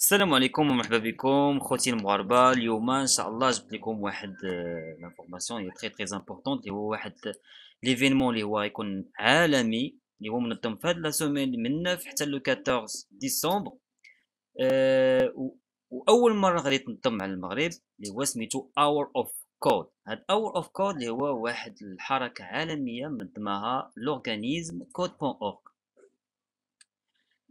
السلام عليكم ومرحبا بكم خوتي المغاربه اليوم ان شاء الله جبت لكم واحد لانفورماسيون هي تري تري امبورطون اللي هو واحد ليفينمون آه، اللي هو يكون عالمي اللي هو منظم في هاد لا سومين من 9 حتى لو 14 ديسمبر آه، واول مره غادي تنظم على المغرب اللي هو سميتو اور اوف كود هاد اور اوف كود اللي هو واحد الحركه عالميه منظمها لورغانيزم كود بون اورغ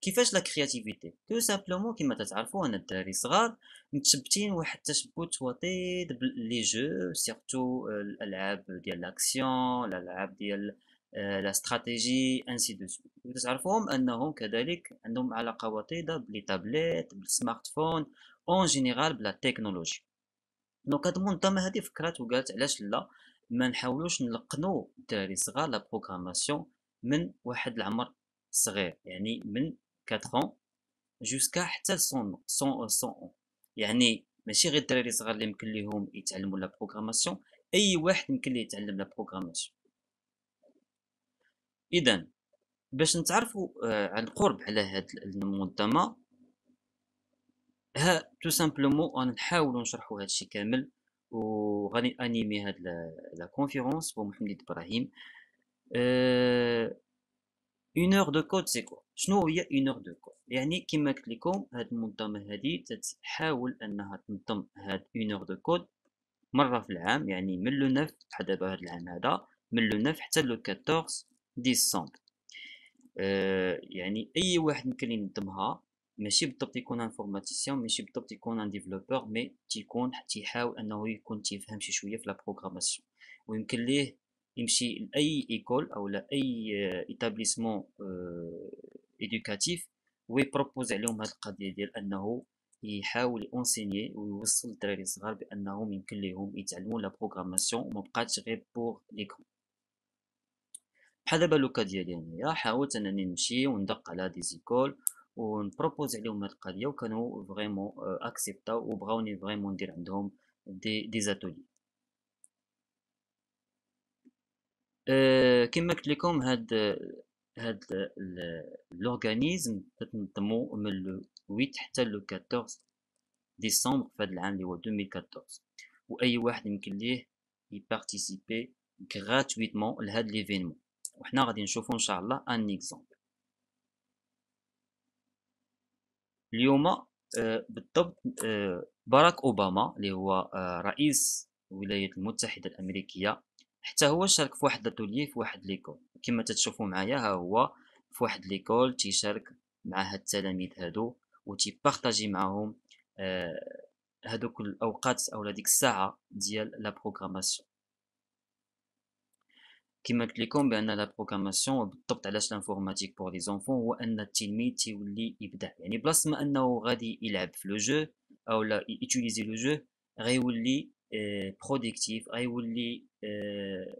كيفاش لا كرياتيفيتي تو سامبلومون كيما تتعرفوا ان الدراري صغار متشبتين واحد التشبت وطيد لي جو سيرتو آه، الالعاب ديال لاكسيون الالعاب ديال آه، لا استراتيجي انسي دو سويت وتعرفوهم انهم كذلك عندهم علاقه وطيده بلي تابليت بالسمارت فون اون جينيرال بلا تكنولوجي دونك هاد المنظمه هادي فكرات وقالت علاش لا ما نحاولوش نلقنو الدراري الصغار لا بروغراماسيون من واحد العمر صغير يعني من 4 ans jusqu'à حتى 100 100 euh, ans يعني ماشي غير الدراري الصغار اللي يمكن لهم يتعلموا لا بروغراماسيون اي واحد يمكن ليه يتعلم لا بروغراماسيون اذا باش نتعرفوا عن آه، قرب على هذا المنظمه ها تو سامبلومون غنحاولوا نشرحوا هذا الشيء كامل وغادي انيمي هاد لا كونفيرونس بو محمد ابراهيم أه une heure دو كود c'est quoi شنو هي une heure دو كود يعني كما قلت لكم هاد المنظمه هادي تحاول انها تنظم هاد une heure دو كود مره في العام يعني من لو 9 بحال دابا هاد العام هذا من لو 9 حتى لو 14 ديسمبر يعني اي واحد يمكن ينظمها ماشي بالضبط يكون انفورماتيسيون ماشي بالضبط يكون ان ديفلوبور مي تيكون تيحاول انه يكون تيفهم شي شويه في لا بروغراماسيون ويمكن ليه يمشي لاي ايكول او لاي ايتابليسمون ايدوكاتيف ويبروبوز عليهم هاد القضيه ديال انه يحاول اونسيني ويوصل الدراري الصغار بانهم يمكن ليهم يتعلموا لا بروغراماسيون وما بقاتش غير بور لي بحال دابا لوكا ديالي انايا حاولت انني نمشي وندق على دي زيكول ونبروبوز عليهم هاد القضيه وكانوا فريمون اكسبتاو آه، وبغاوني فريمون ندير عندهم دي دي زاتولي آه، كما قلت لكم هاد هاد لورغانيزم تنظمو من لو 8 حتى لو 14 ديسمبر في هذا العام اللي هو 2014 واي واحد يمكن ليه يبارتيسيبي غراتويتمون لهاد ليفينمون وحنا غادي نشوفو ان شاء الله ان اكزومبل اليوم آه، بالضبط آه، باراك اوباما اللي هو رئيس الولايات المتحده الامريكيه حتى هو شارك في واحد لاتولي في واحد ليكول كما تتشوفوا معايا ها هو في واحد ليكول تيشارك مع هاد التلاميذ هادو و تيبارطاجي معاهم آه هادوك الاوقات اولا ديك الساعه ديال لا بروغراماسيون كما قلت لكم بان لا بروغراماسيون بالضبط علاش لانفورماتيك بور لي زونفون هو ان التلميذ تيولي يبدع يعني بلاصه ما انه غادي يلعب في لو جو اولا يوتيليزي لو جو غيولي بروديكتيف آه، غيولي آه،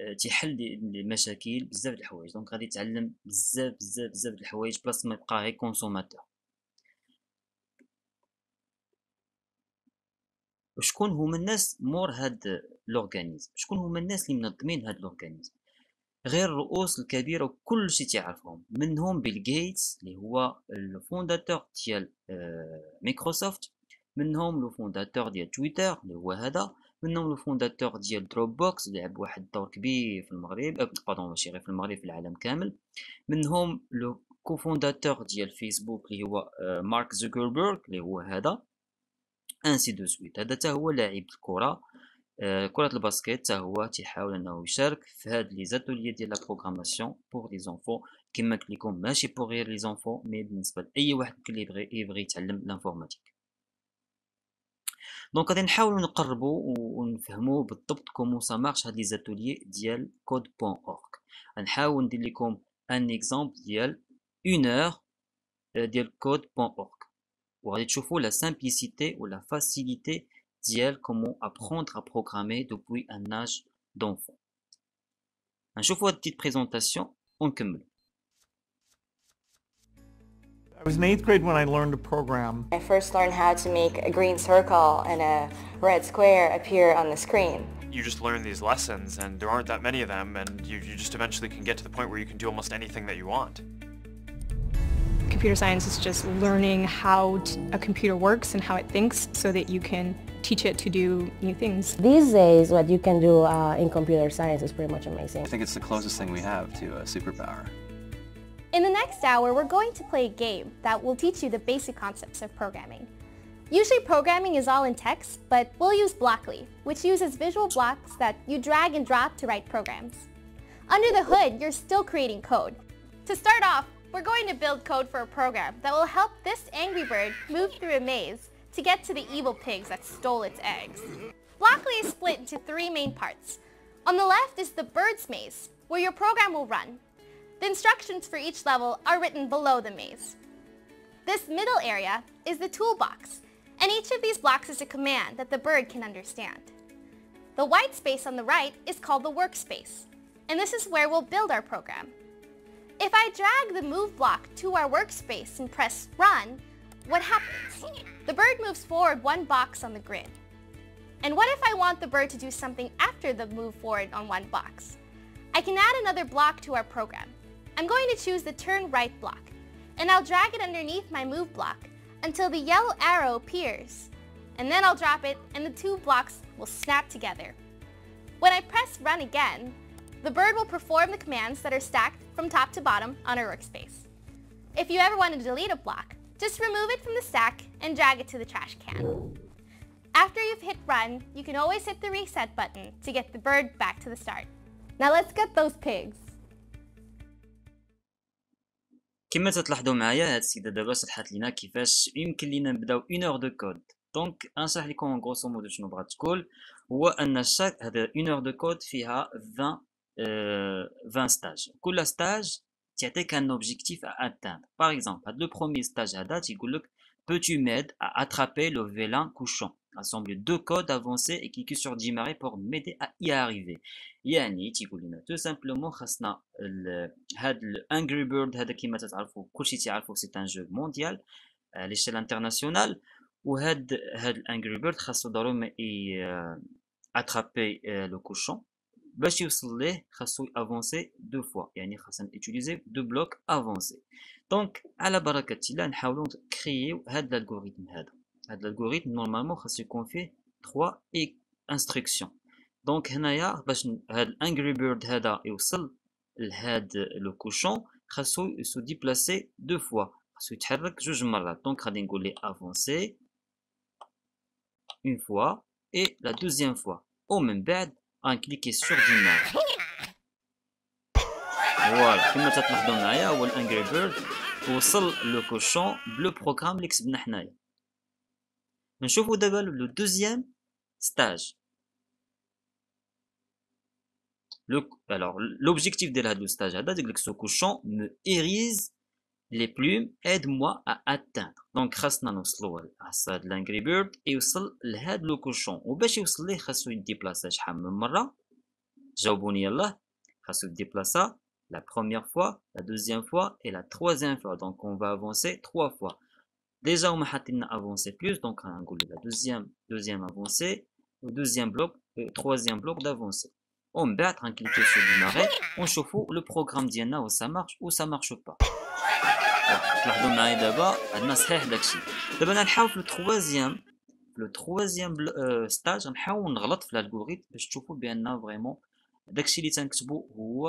آه، تيحل المشاكل بزاف د الحوايج دونك غادي يتعلم بزاف بزاف بزاف د الحوايج بلاص ما يبقى غير كونسوماتور وشكون هما الناس مور هاد لورغانيزم شكون هما الناس اللي منظمين هاد لورغانيزم غير الرؤوس الكبيرة وكلشي تيعرفهم منهم بيل غيتس اللي هو الفونداتور ديال مايكروسوفت منهم لو فونداتور ديال تويتر اللي هو هذا منهم لو فونداتور ديال دروب بوكس لعب واحد الدور كبير في المغرب بادون آه، ماشي غير في المغرب في العالم كامل منهم لو كوفونداتور ديال فيسبوك اللي هو مارك آه، زوكربيرغ اللي هو هذا انسي دو سويت هذا حتى هو لاعب الكره آه، كرة الباسكيت حتى هو تيحاول انه يشارك في هاد لي زاتولي ديال لا بروغراماسيون بور لي زونفو كما قلت لكم ماشي بور غير لي زونفو مي بالنسبه لاي واحد اللي يبغي يتعلم لانفورماتيك Donc on nous comment ça marche les ateliers de Code.org. On va essayer un exemple une heure de Code.org. la simplicité ou la facilité comment apprendre à programmer depuis un âge d'enfant. petite présentation I was in eighth grade when I learned to program. I first learned how to make a green circle and a red square appear on the screen. You just learn these lessons and there aren't that many of them and you, you just eventually can get to the point where you can do almost anything that you want. Computer science is just learning how a computer works and how it thinks so that you can teach it to do new things. These days, what you can do uh, in computer science is pretty much amazing. I think it's the closest thing we have to a superpower. In the next hour, we're going to play a game that will teach you the basic concepts of programming. Usually programming is all in text, but we'll use Blockly, which uses visual blocks that you drag and drop to write programs. Under the hood, you're still creating code. To start off, we're going to build code for a program that will help this angry bird move through a maze to get to the evil pigs that stole its eggs. Blockly is split into three main parts. On the left is the bird's maze, where your program will run, the instructions for each level are written below the maze. This middle area is the toolbox, and each of these blocks is a command that the bird can understand. The white space on the right is called the workspace, and this is where we'll build our program. If I drag the move block to our workspace and press run, what happens? The bird moves forward one box on the grid. And what if I want the bird to do something after the move forward on one box? I can add another block to our program, I'm going to choose the turn right block, and I'll drag it underneath my move block until the yellow arrow appears, and then I'll drop it and the two blocks will snap together. When I press run again, the bird will perform the commands that are stacked from top to bottom on our workspace. If you ever want to delete a block, just remove it from the stack and drag it to the trash can. After you've hit run, you can always hit the reset button to get the bird back to the start. Now let's get those pigs. كما تلاحظوا معايا هاد السيده دابا شرحت لينا كيفاش يمكن لينا نبداو اون اور دو كود دونك نشرح لكم ان غروسو مودو شنو بغات تقول هو ان شاك هاد اون اور دو كود فيها 20 euh, 20 ستاج كل ستاج تعطيك ان اوبجيكتيف ا اتاندر باغ اكزومبل هاد لو بروميي ستاج هذا تيقول لك peux-tu m'aider à attraper le vélin couchant rassemble deux codes avancés et cliquer sur démarrer pour m'aider à y arriver. يعني تيقول لنا تو سامبلومون خاصنا هاد الانجري بيرد هذا كيما تعرفوا كلشي تيعرفوا سي ان جو مونديال ليشيل انترناسيونال وهاد هاد الانجري بيرد خاصو ضروري لو كوشون باش يوصل ليه خاصو افونسي دو فوا يعني خاصنا نوتيليزي دو بلوك افونسي دونك على نحاولوا l'algorithme normalement il confie trois instructions donc هنايا باش هاد الانجري بيرد هذا يوصل لهاد لو كوشون خاصو سو ديبلاسي دو فوا خاصو يتحرك جوج مرات دونك غادي نقول ليه افونسي fois. fois اي لا دوزيام sur بعد Voilà, سور Voilà, معايا هو le je vous لو le deuxième stage. alors, l'objectif de la stage que ce cochon me hérise les plumes, aide-moi à atteindre. Donc, nous avons à ça de l'angry bird et وصل لهاد لو cochon. Ou باش يوصل ليه خاصو يديبلاصا شحال من مرة جاوبوني يلاه خاصو la première fois, la deuxième fois et la troisième fois. Donc, on va avancer trois fois. Déjà, on a avancé plus, donc on a la deuxième, deuxième avancée, le deuxième bloc, le troisième bloc d'avancée. On va tranquillité sur le marais, on chauffe le programme d'Yana où ça marche ou ça marche pas. Alors, on a va le troisième, le troisième euh, stage, on va faire l'algorithme, je chauffe bien vraiment, d'Akshi, l'étant que ce beau, ou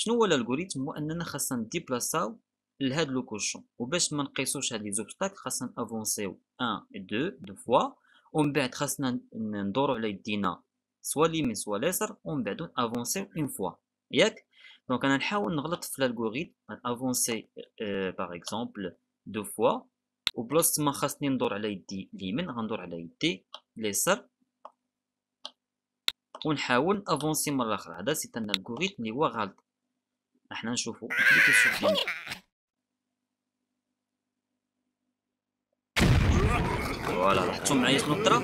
شنو هو الالغوريتم هو اننا خاصنا نديبلاصاو لهاد لو كوشون وباش ما نقيسوش هاد لي زوبستاك خاصنا افونسيو 1 2 دو فوا ومن بعد خاصنا ندورو على يدينا سوا اليمين سوا اليسر ومن بعد افونسيو اون فوا ياك دونك انا نحاول نغلط في الالغوريتم افونسي أه باغ اكزومبل دو فوا وبلاصه ما خاصني ندور على يدي اليمين غندور على يدي اليسر ونحاول افونسي مره اخرى هذا سي ان الالغوريثم اللي هو غلط احنا نشوفو فوالا لاحظتو معايا في طرا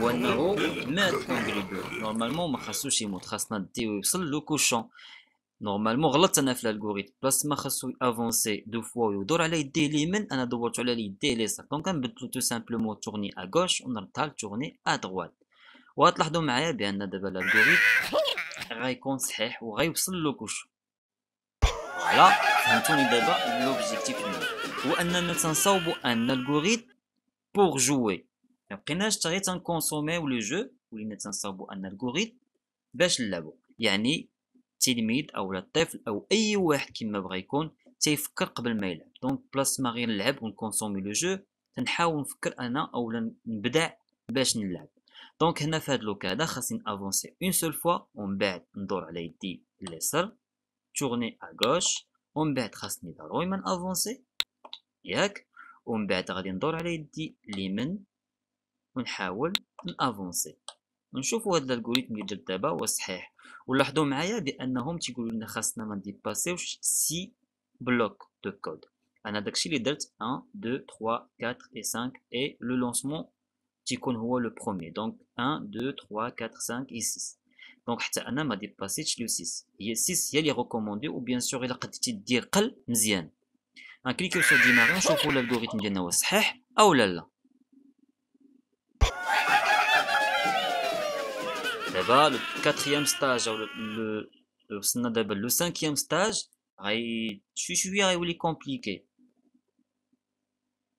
هو انه مات كونغريبور نورمالمون ما خاصوش يموت خاصنا نديو يوصل لو كوشون نورمالمون غلطت انا في الالغوريثم بلاص ما خاصو يافونسي دو فوا ويدور على يديه اليمين انا دورت على يديه اليسار دونك نبدلو تو سامبلومون تورني ا غوش ونردها لتورني ا دغوات وغتلاحظو معايا بان دابا الالغوريثم غيكون صحيح وغيوصل لو كوشون فوالا فهمتوني دابا لوبجيكتيف ديالنا هو اننا تنصاوبو ان الغوريثم بور جوي ما بقيناش غير تنكونسوميو لو جو ولينا تنصاوبو ان الغوريثم باش نلعبو يعني التلميذ او الطفل او اي واحد كيما بغا يكون تيفكر قبل ما يلعب دونك بلاص ما غير نلعب ونكونسومي لو جو تنحاول نفكر انا اولا نبدع باش نلعب دونك هنا في هاد لوكا هذا خاصني افونسي اون سول فوا ومن بعد ندور على يدي اليسر tourner à gauche ومن بعد خاصني ضروري ما نافونسي ياك ومن بعد غادي ندور على يدي اليمين ونحاول نافونسي نشوفوا هذا الالغوريثم اللي درت دابا هو صحيح ولاحظوا معايا بانهم تيقولوا لنا خاصنا ما نديباسيوش سي بلوك دو كود انا داكشي اللي درت 1 2 3 4 et 5 et لو لونسمون تيكون هو لو بروميي دونك 1 2 3 4 5 et 6 Donc, je n'ai pas dépassé le 6. Le 6, il le recommandé. ou bien sûr, il a pu dire moins bien. En cliquant sur démarrer, on voit si le rythme est correct ou non. Là-bas, le 4e stage, le 5e stage, c'est un compliqué.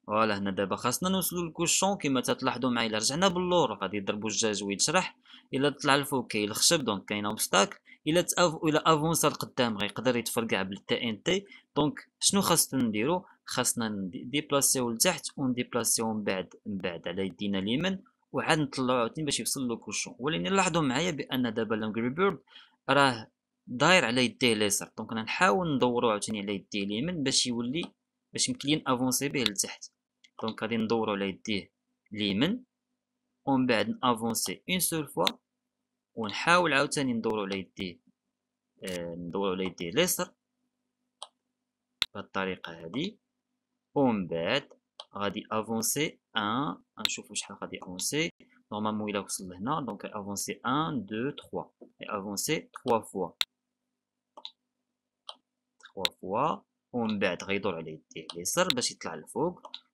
فوالا هنا دابا خاصنا نوصلو للكوشون كيما تتلاحظو معايا الا رجعنا باللور غادي يضربو الجاج ويتشرح الا طلع الفوق كاين الخشب دونك كاين اوبستاكل الا تاف الا افونس القدام غيقدر يتفرقع بالتي ان تي دونك شنو خاصنا نديرو خاصنا ديبلاسيو لتحت ونديبلاسيو من بعد من بعد على يدينا اليمين وعاد نطلعو عاوتاني باش يوصل للكوشون ولكن لاحظوا معايا بان دابا لانغري بيرد راه داير على يديه ليسر دونك انا نحاول ندورو عاوتاني على يديه اليمين باش يولي باش يمكن لي افونسي به لتحت دونك غادي ندورو على يديه ليمن ومن بعد نافونسي اون سول فوا ونحاول عاوتاني ندورو على يديه آه ندورو على يديه اليسر بهاد الطريقه هادي ومن بعد غادي افونسي 1 نشوفو شحال غادي افونسي نورمالمون الى وصل لهنا دونك افونسي ان دو تخوا افونسي تخوا فوا تخوا فوا ومن بعد غيدور على يديه اليسر باش يطلع لفوق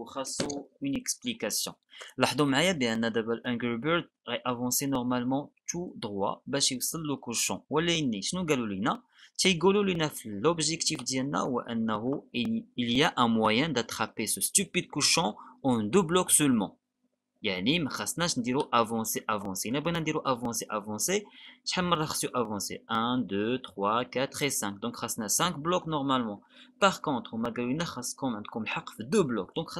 وخاصو une explication لاحظوا معايا بان دابا الانجري بيرد غيافونسي نورمالمون تو دروا باش يوصل لو كوشون ولكن شنو قالوا لينا تيقولوا لينا في لوبجيكتيف ديالنا هو انه il y a un moyen d'attraper ce stupide cochon en deux blocs seulement il y a une marche, une avancer, avancer, une bonne avancer, avancer, chaque marche avancer un, deux, trois, quatre et 5 Donc, marche cinq blocs normalement. Par contre, on a gagné une de blocs. Donc,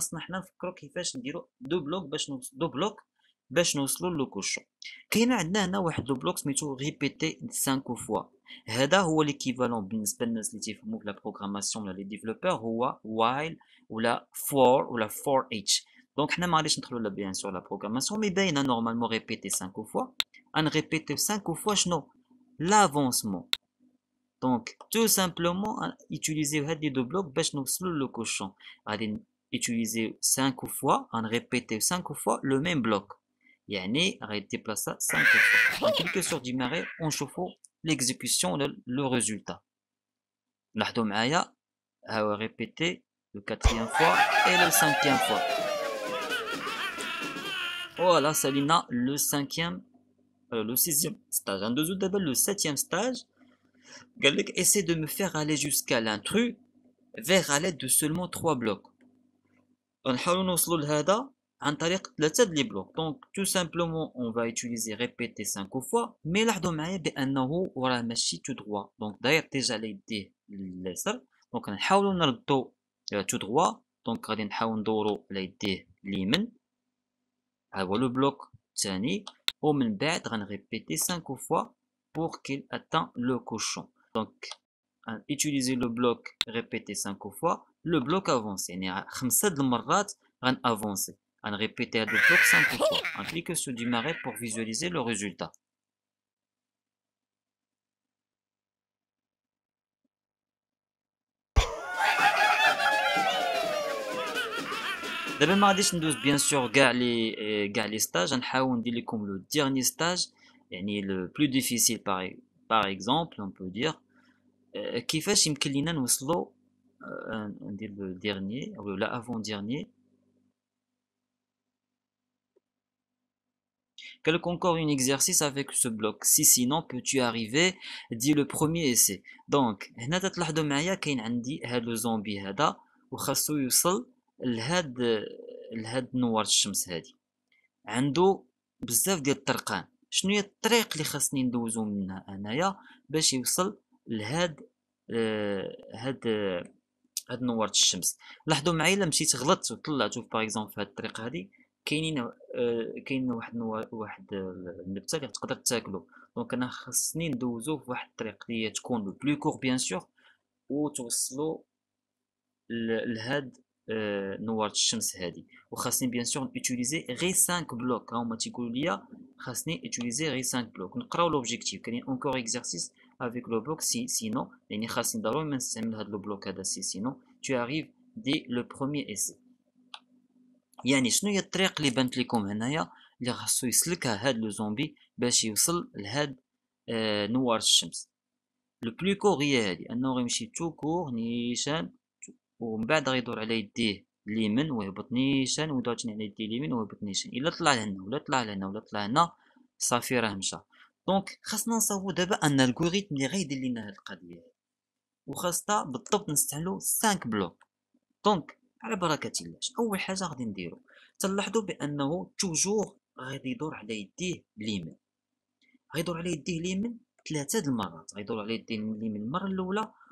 deux blocs, 2 blocs, blocs, blocs blocs fois. C'est l'équivalent, de la programmation, des développeurs, ou la programmation, ou « la ou « donc, nous allons bien sûr la programmation, mais nous allons normalement répéter 5 fois. On répéter 5 fois l'avancement. Donc, tout simplement, utiliser allons utiliser deux blocs pour le cochon. Nous utiliser 5 fois nous répéter 5 fois le même bloc. Et nous déplacer 5 fois. Donc, sur du marais, on chauffe l'exécution, le résultat. Nous allons répéter le 4ème fois et le cinquième fois. Voilà, Salina, le cinquième, euh, le sixième stage. En deuxième d'abord, le septième stage. Galek essaie de me faire aller jusqu'à l'intrus vers à l'aide de seulement trois blocs. On a un les blocs. Donc, tout simplement, on va utiliser répéter cinq fois. Mais là, on va un haut ou un machine tout droit. Donc, d'ailleurs, déjà, l'idée, les Donc, on a euh, tout droit. Donc, on a un haut ou l'idée, l'imène le bloc بلوك الثاني ومن بعد غنريبيتي 5 fois pour qu'il atteigne le cochon donc utiliser le bloc répété 5 fois le bloc avancé يعني خمسة د المرات on répète le bloc 5 fois on clique sur démarrer pour visualiser le résultat d'abord marchons tous bien sûr galer galer stage on le dit comme le dernier stage ni le plus difficile par exemple on peut dire qu'il fait simculinan au slo on dit le dernier le la avant dernier quel concours une exercice avec ce bloc si sinon peux-tu arriver dit le premier essai donc هنا تتحدث مع يا كين عندي هالوزون بهذا و خسويصل لهاد لهاد نوار الشمس هادي عنده بزاف ديال الطرقان شنو هي الطريق اللي خاصني ندوزو منها انايا باش يوصل لهاد آه هاد آه هاد نوار الشمس لاحظوا معايا الا مشيت غلطت وطلعتو باغ اكزومبل في هاد الطريق هادي كاينين آه كاين واحد نوار واحد النبته اللي تقدر تاكلو دونك انا خاصني ندوزو في واحد الطريق اللي تكون بلو كور بيان سور وتوصلو لهاد آه، نوار الشمس هذه وخاصني بيان سور نوتيليزي غي 5 بلوك هما تيقولوا ليا خاصني اوتيليزي غي 5 بلوك نقراو لوبجيكتيف كاين اونكور اكزرسيس افيك لو بلوك سي سينو يعني خاصني ضروري ما نستعمل هذا لو بلوك هذا سي سينو تو اريف دي لو بروميير ايسي يعني شنو هي الطريق اللي بانت لكم هنايا اللي خاصو يسلكها هاد لو زومبي باش يوصل لهاد آه، نوار الشمس لو بلو كور هي هادي انه غيمشي تو كور نيشان ومن بعد غيدور على يديه اليمين ويهبط نيشان ويدور تاني على يديه اليمين ويهبط نيشان الا طلع لهنا ولا طلع لهنا ولا طلع هنا صافي راه مشى دونك خاصنا نصاوبو دابا ان الكوريتم اللي غيدير لينا هاد القضيه وخاصنا بالضبط نستعملو 5 بلوك دونك على بركه الله اول حاجه غادي نديرو تلاحظوا بانه توجور غادي يدور على يديه اليمين غيدور على يديه اليمين ثلاثه د المرات غيدور على يديه اليمين المره الاولى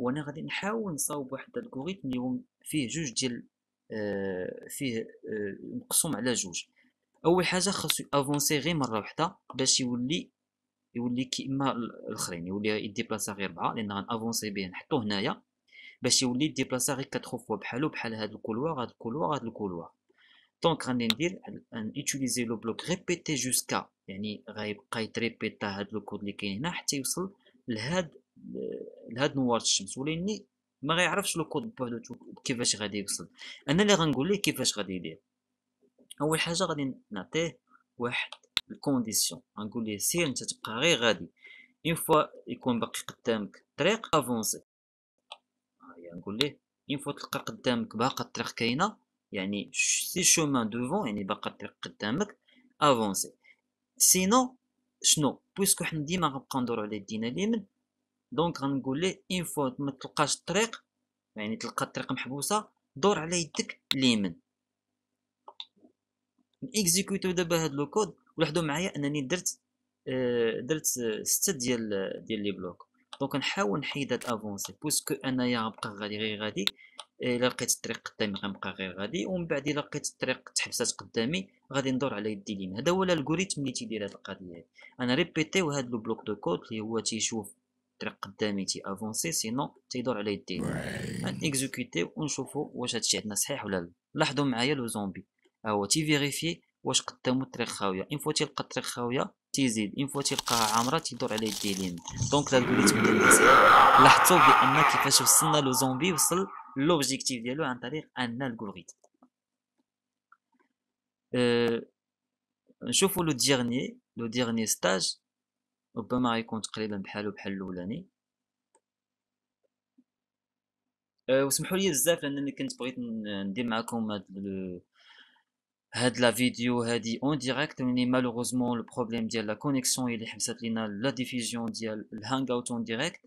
وانا غادي نحاول نصاوب واحد الالغوريثم اللي فيه جوج ديال آه، فيه آه، مقسوم على جوج اول حاجه خاصو افونسي غير مره واحده باش يولي يولي كيما الاخرين يولي يديبلاسا غير ربعه لان غنافونسي به نحطو هنايا باش يولي بلاصه غير كاتخو فوا بحالو بحال هاد الكولوار هاد الكولوار هاد الكولوار دونك غادي ندير ان يوتيليزي لو بلوك ريبيتي جوسكا يعني غيبقى يتريبيتا هاد لو كود اللي كاين هنا حتى يوصل لهاد لهاد نوار الشمس ولاني ما غيعرفش لو كود بوحدو كيفاش غادي يوصل انا اللي غنقول ليه كيفاش غادي يدير اول حاجه غادي نعطيه واحد الكونديسيون غنقول ليه سير انت تبقى غير غادي اون فوا يكون باقي قدامك الطريق افونسي يعني نقول ليه اون فوا تلقى قدامك باقا الطريق كاينه يعني سي شومان دوفون يعني باقا الطريق قدامك افونسي سينو شنو بويسكو حنا ديما غنبقاو ندورو على يدينا اليمين دونك غنقول ليه فوا ما تلقاش الطريق يعني تلقى الطريق محبوسه دور على يدك اليمين نيكزيكوتيو دابا هاد لو كود ولاحظوا معايا انني درت آه درت ستة ديال ديال لي بلوك دونك نحاول نحيد هاد افونسي بوسكو انايا غنبقى غادي غير غادي آه، الا لقيت الطريق قدامي غنبقى غير غادي ومن بعد الا لقيت الطريق تحبسات قدامي غادي ندور على يدي اليمين هذا هو الالغوريثم اللي تيدير هاد القضيه انا ريبيتيو هاد لو بلوك دو كود اللي هو تيشوف الطريق قدامي تي افونسي سينو تيدور على يديه غنيكزيكوتي ونشوفو واش هادشي عندنا صحيح ولا لا لاحظوا معايا لو زومبي ها هو تيفيريفي واش قدامو الطريق خاويه ان فوا تيلقى الطريق خاويه تيزيد ان فوا تيلقاها عامره تيدور على يدي اليمين دونك الالغوريثم ديال لاحظتوا بان كيفاش وصلنا لو زومبي وصل لوبجيكتيف ديالو عن طريق ان الالغوريثم أه... نشوفو لو ديرني لو ديرني ستاج ربما غيكون تقريبا بحالو بحال الاولاني أه وسمحوا لي بزاف لانني كنت بغيت ندير معكم هاد هاد لا فيديو هادي اون ديريكت مي مالوغوزمون لو بروبليم ديال لا كونيكسيون اللي حبست لينا لا ديفيزيون ديال الهانغ اوت اون ديريكت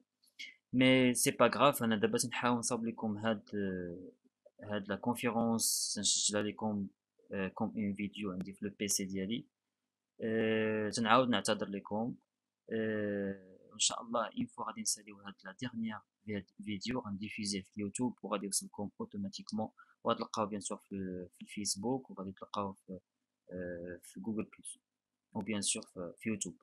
مي سي با غراف انا دابا تنحاول نصاوب لكم هاد هاد لا كونفيرونس نسجلها لكم كوم اون فيديو عندي في لو بيسي ديالي أه تنعاود نعتذر لكم Euh, Inch'Allah, une fois qu'on installé la dernière vidéo, en diffusée sur YouTube pour aller sur le automatiquement. On va le voir bien sûr euh, sur Facebook, on va le voir euh, sur Google+, ou bien sûr sur YouTube.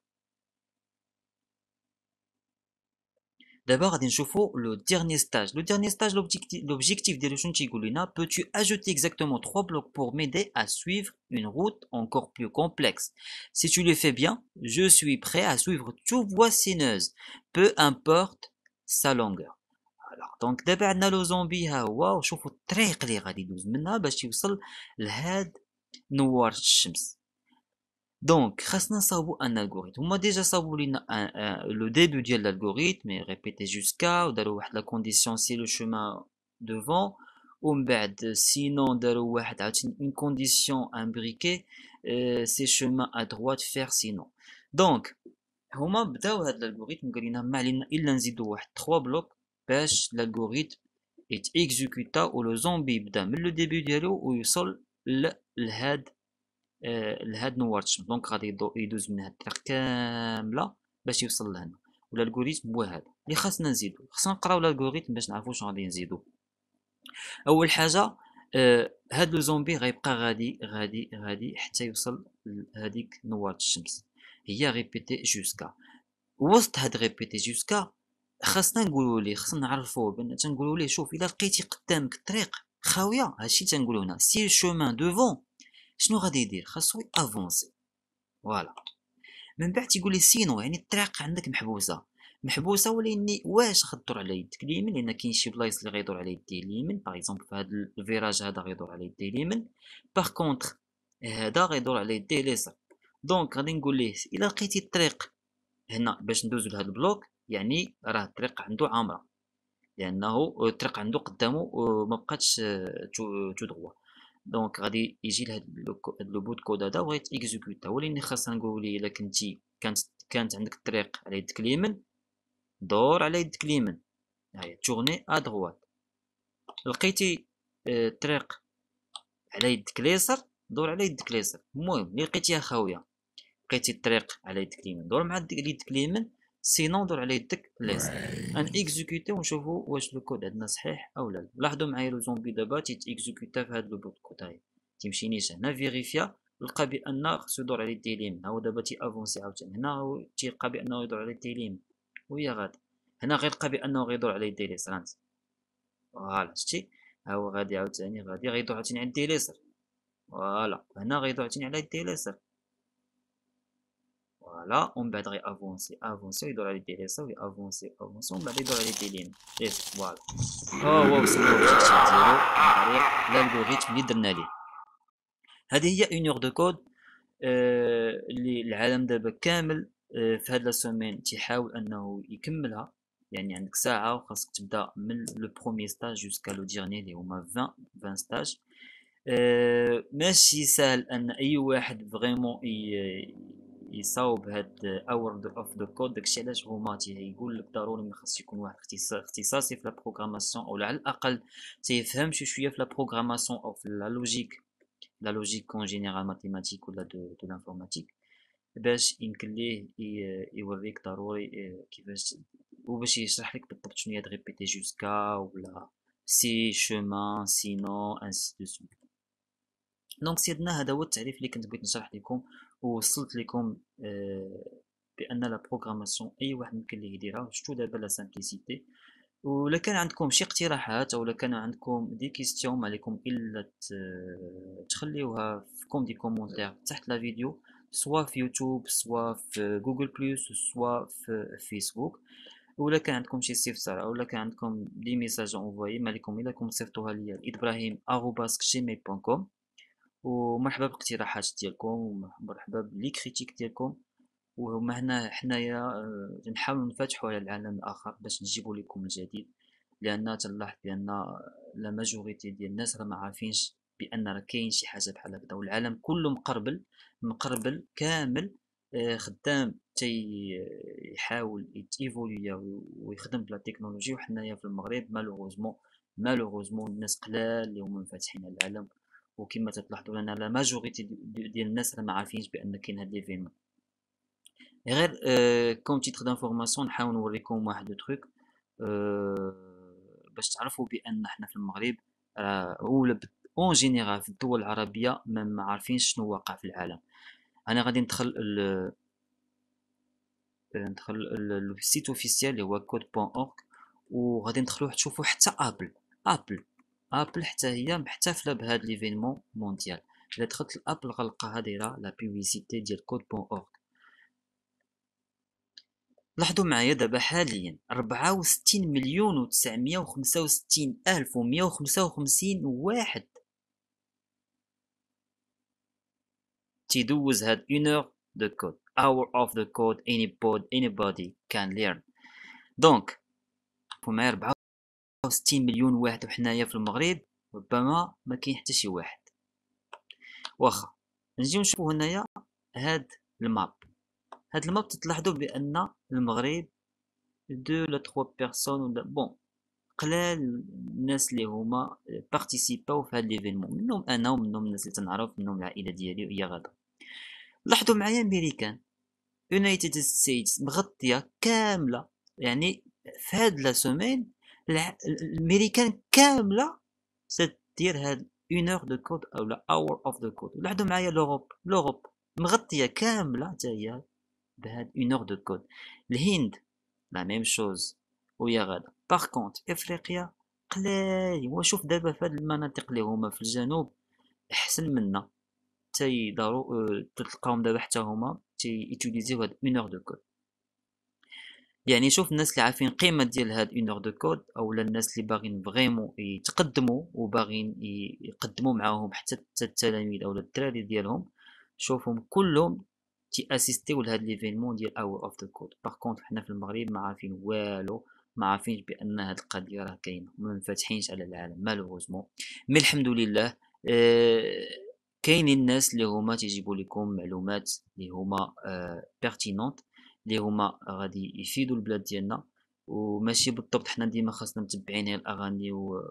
D'abord, on voir le dernier stage. Le dernier stage, l'objectif de l'Oshunchigulina, peux-tu ajouter exactement trois blocs pour m'aider à suivre une route encore plus complexe Si tu le fais bien, je suis prêt à suivre toute voie sinueuse, peu importe sa longueur. Alors, donc, d'abord, on a le zombie, ah, on très clair, on a le head noir donc, on a un algorithme. m'a déjà, ça le début de l'algorithme est répété jusqu'à, ou la condition si le chemin devant, ou sinon, d'aller une condition imbriquée, c'est ces chemins à droite, faire sinon. Donc, on a un algorithme, on a un trois blocs, pêche, l'algorithme est exécuté, ou le zombie, le début de ou il sol, le head. لهاد نوارتش دونك غادي يدوز من هاد الطريق كامله باش يوصل لهنا والالغوريثم هو هذا اللي خاصنا نزيدو خاصنا نقراو الالغوريثم باش نعرفو شنو غادي نزيدو اول حاجه آه هاد لو زومبي غيبقى غادي غادي غادي حتى يوصل لهاديك نوار الشمس هي ريبيتي جوسكا وسط هاد ريبيتي جوسكا خاصنا نقولو ليه خاصنا نعرفوه بان تنقولو ليه شوف الا لقيتي قدامك الطريق خاويه هادشي تنقولو هنا سير شومان دوفون شنو غادي يدير خاصو افونسي فوالا من بعد تيقول لي سينو يعني الطريق عندك محبوسه محبوسه ولكن واش غدور على يدك اليمين لان كاين شي بلايص اللي غيدور على يدي اليمين باغ اكزومبل في هذا الفيراج هذا غيدور على يدي اليمين باغ كونطخ هذا غيدور على يديه اليسار دونك غادي نقول ليه الا لقيتي الطريق هنا باش ندوزو لهاد البلوك يعني راه الطريق عنده عامره لانه الطريق عنده قدامه آه، ما بقاتش آه، تو دغوا دونك غادي يجي لهاد لو بوت كود هذا وغادي اكزيكوتا هو اللي خاصنا نقول ليه الا كنتي كانت كانت عندك الطريق على يدك اليمين دور على يدك اليمين هاهي تورني ا دروات لقيتي الطريق آه، على يدك اليسر دور على يدك اليسر المهم لقيتيها خاويه لقيتي الطريق على يدك اليمين دور مع يدك اليمين سينون دور على يدك ليس ان اكزيكوتي ونشوفو واش لو كود عندنا صحيح او لا لاحظوا معايا لو زومبي دابا اكزيكوتا في هذا لو بوت كود هاي تيمشي نيشان هنا فيريفيا لقى بان خصو يدور على يديه اليمين هو دابا تي افونسي عاوتاني هنا تيلقى بانه يدور على يديه اليمين وهي غادا هنا لقى بانه غيدور على يدي اليسر انت فوالا شتي هاو هو غادي عاوتاني غادي غيدور عاوتاني على يدي اليسر فوالا هنا غيدور عاوتاني على يدي اليسر فوالا ومن بعد غي افونسي افونسي يدور على يدي اليسار وي افونسي افونسي ومن بعد يدور على يدي اليمين يس فوالا ها هو c'est bon, ديالو عن طريق الالغوريتم اللي درنا ليه هذه هي اون دو كود اللي العالم دابا كامل في هاد لا سومين تيحاول انه يكملها يعني عندك ساعه وخاصك تبدا من لو بروميي ستاج جوسكا لو ديرني اللي هما 20 20 ستاج ماشي سهل ان اي واحد فريمون يصاوب هاد اور اوف دو كود داكشي علاش هو ماتي يقول لك ضروري ما خاص يكون واحد اختصاصي في لا بروغراماسيون او على الاقل تيفهم شي شويه في لا بروغراماسيون او في لا لوجيك لا لوجيك كون جينيرال ماتيماتيك ولا دو دو لانفورماتيك باش يمكن ليه يوريك ضروري آه، كيفاش وباش يشرح لك بالضبط شنو هي ريبيتي جوسكا ولا سي شومان سينو انسي دو سويت دونك سيدنا هذا هو التعريف اللي كنت بغيت نشرح لكم ووصلت لكم آه، بان لا بروغراماسيون اي واحد ممكن ليه يديرها شفتوا دابا لا سامبليسيتي ولا كان عندكم شي اقتراحات او كان عندكم دي كيستيون ما عليكم الا تخليوها في كوم دي كومونتير تحت لا فيديو سواء في يوتيوب سواء في جوجل بلس سواء في فيسبوك ولا كان عندكم شي استفسار اولا كان عندكم دي ميساج اونفوي ما عليكم الا كون صيفطوها ليا ابراهيم@gmail.com ومرحبا بالاقتراحات ديالكم ومرحبا بلي كريتيك ديالكم وهما هنا حنايا آه، نحاولوا نفتحوا على العالم الاخر باش نجيبوا لكم الجديد لان تنلاحظ بان لا ماجوريتي ديال الناس راه ما عارفينش بان راه كاين شي حاجه بحال هكذا والعالم كله مقربل مقربل كامل آه، خدام تي يحاول يتيفولي ويخدم بلا تكنولوجي وحنايا في المغرب مالوغوزمون مالوغوزمون الناس قلال اللي هما منفتحين على العالم وكما تلاحظوا لان لا ماجوريتي ديال الناس راه ما عارفينش بان كاين هاد ليفينمون غير آه، كون كوم تيتر دانفورماسيون نحاول نوريكم واحد لو تروك آه، باش تعرفوا بان حنا في المغرب راه ولا اون جينيرال في الدول العربيه ما عارفينش شنو واقع في العالم انا غادي ندخل ال آه، ندخل سيت اوفيسيال اللي هو كود بون اورك وغادي ندخلو تشوفوا حتى ابل ابل ابل حتى هي محتفله بهذا ليفينمون مونديال الا دخلت لابل غلقاها دايره لا بيبيسيتي ديال كود بون اورغ لاحظوا معايا دابا حاليا 64 مليون و965 الف و155 واحد تيدوز هاد اونور دو كود اور اوف دو كود اني بود اني بودي كان ليرن دونك معايا 60 مليون واحد وحنايا في المغرب ربما ما كاين حتى شي واحد واخا نجيو نشوفو هنايا هاد الماب هاد الماب تلاحظوا بان المغرب دو لا تخوا بيرسون ولا بون قلال الناس اللي هما بارتيسيباو في هاد ليفينمون منهم انا ومنهم الناس اللي تنعرف منهم العائله ديالي وهي غادا لاحظوا معايا امريكان يونايتد ستيتس مغطيه كامله يعني في هاد لا سومين الامريكان كامله ستدير هاد اون اور دو كود او لا اور اوف دو كود ولا معايا لوروب لوروب مغطيه كامله حتى هي بهاد اون اور دو كود الهند لا ميم شوز ويا غادا باغ كونت افريقيا قلاي وشوف دابا في هاد المناطق اللي هما في الجنوب احسن منا دارو تلقاهم دابا حتى هما ايتوليزيو هاد اون اور دو كود يعني شوف الناس اللي عارفين قيمه ديال هاد اون دو كود او الناس اللي باغين فريمون يتقدموا وباغين يقدموا معاهم حتى التلاميذ او الدراري ديالهم شوفهم كلهم تياسيستيو لهاد ليفينمون ديال اور اوف ذا كود باغ كونطخ حنا في المغرب ما عارفين والو ما عارفينش بان هاد القضيه راه كاينه ما منفتحينش على العالم مالوغوزمون مي الحمد لله كاينين الناس اللي هما تيجيبوا لكم معلومات اللي هما أه بيرتينونت اللي هما غادي يفيدوا البلاد ديالنا وماشي بالضبط حنا ديما خاصنا متبعين غير الاغاني و...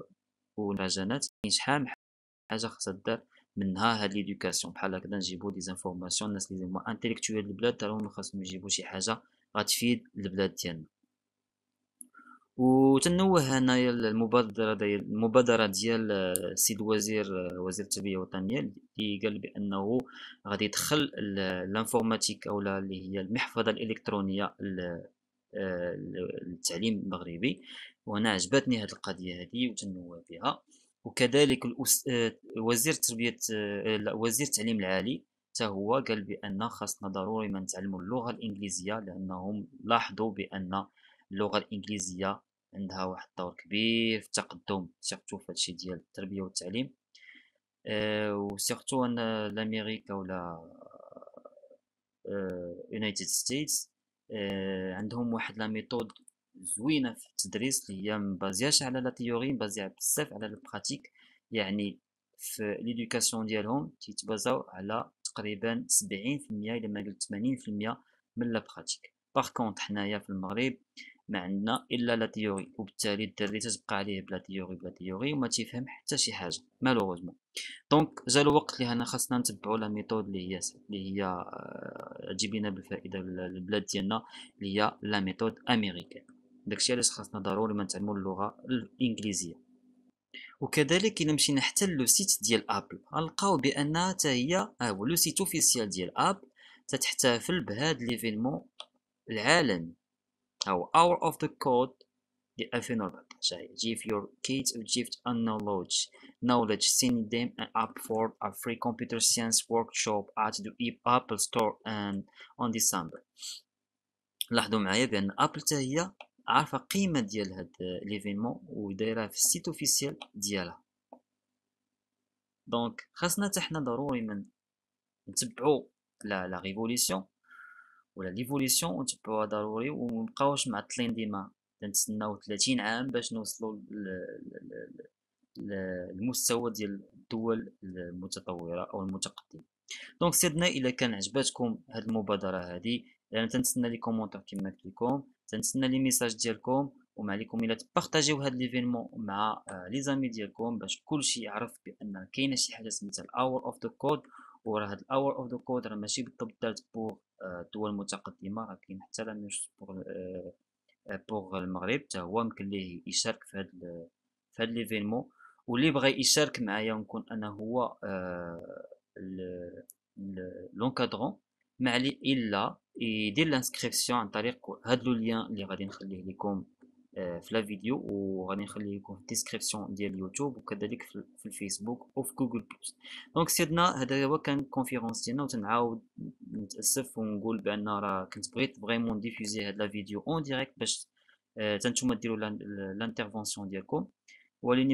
والمهرجانات كاين يعني شحال حاجه خاصها دار منها هاد ليدوكاسيون بحال هكذا نجيبو دي زانفورماسيون الناس اللي هما انتيليكتويال البلاد تراهم هما خاصهم يجيبو شي حاجه غتفيد البلاد ديالنا وتنوه هنايا المبادره ديال المبادره ديال السيد آه، وزير آه، وزير التربيه الوطنيه اللي قال بانه غادي يدخل الانفورماتيك اولا اللي هي المحفظه الالكترونيه للتعليم آه، المغربي وانا عجبتني هذه القضيه هذه وتنوه بها وكذلك الأس... وزير تربيه وزير التعليم العالي حتى هو قال بان خاصنا ضروري ما نتعلموا اللغه الانجليزيه لانهم لاحظوا بان اللغه الانجليزيه عندها واحد الدور كبير في التقدم سيرتو في هادشي ديال التربيه والتعليم أه وسيرتو ان لاميريكا ولا يونايتد آه، ستيتس أه عندهم واحد لا ميثود زوينه في التدريس اللي هي مبازياش على لا تيوري مبازيه بزاف على البراتيك يعني في ليدوكاسيون ديالهم تيتبازاو على تقريبا 70% الى ما قلت 80% من لا براتيك باغ كونط حنايا في المغرب ما عندنا الا لا تيوري وبالتالي الدري تتبقى عليه بلا تيوري بلا تيوري وما تفهم حتى شي حاجه مالوغوزمون دونك جا الوقت اللي هنا خاصنا نتبعوا لا ميثود اللي هي اللي هي تجيب آه، لنا بالفائده للبلاد ديالنا اللي هي لا ميثود امريكان داكشي علاش خاصنا ضروري ما نتعلموا اللغه الانجليزيه وكذلك الا مشينا حتى لو سيت ديال ابل غنلقاو بانها حتى هي ها آه، هو لو سيت اوفيسيال ديال ابل تتحتفل بهذا ليفينمون العالمي أو hour of the code في نورمال صحيح give your kids a gift and knowledge knowledge send them an app for a free computer science workshop at the Apple store and on December لاحظوا معايا بان ابل حتى هي عارفه قيمه ديال هاد ليفينمون ودايره في السيت اوفيسيال ديالها دونك خاصنا حتى حنا ضروري من نتبعوا لا لا ريفوليسيون ولا ليفوليسيون ونتبعوها ضروري ومبقاوش معطلين ديما نتسناو 30 عام باش نوصلوا للمستوى ديال الدول المتطوره او المتقدمه دونك سيدنا الى كان عجبتكم هاد المبادره هادي يعني تنتسنى لي كومونتير كما قلت لكم تنتسنى لي ميساج ديالكم وما عليكم الا تبارطاجيو هاد ليفينمون مع لي زامي ديالكم باش كلشي يعرف بان كاينه شي حاجه سميتها الاور اوف ذا كود وراه هاد الاور اوف ذا كود راه ماشي بالضبط دارت بور الدول المتقدمه راه كاين حتى لا بوغ بوغ آه، المغرب حتى هو يمكن ليه يشارك في هاد في هاد ليفينمون واللي بغى يشارك معايا ونكون انا هو آه، لونكادرون ما عليه الا يدير لانسكريبسيون عن طريق هاد لو ليان اللي غادي نخليه لكم la vidéo ou la description de YouTube, Facebook ou Google+. Donc, si une conférence vidéo en direct, que intervention,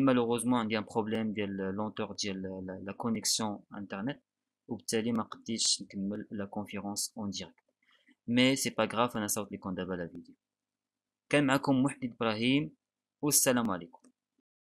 malheureusement, un problème de la connexion Internet, et la conférence en direct. Mais ce n'est pas grave, je vais faire la vidéo. كان معكم محمد إبراهيم والسلام عليكم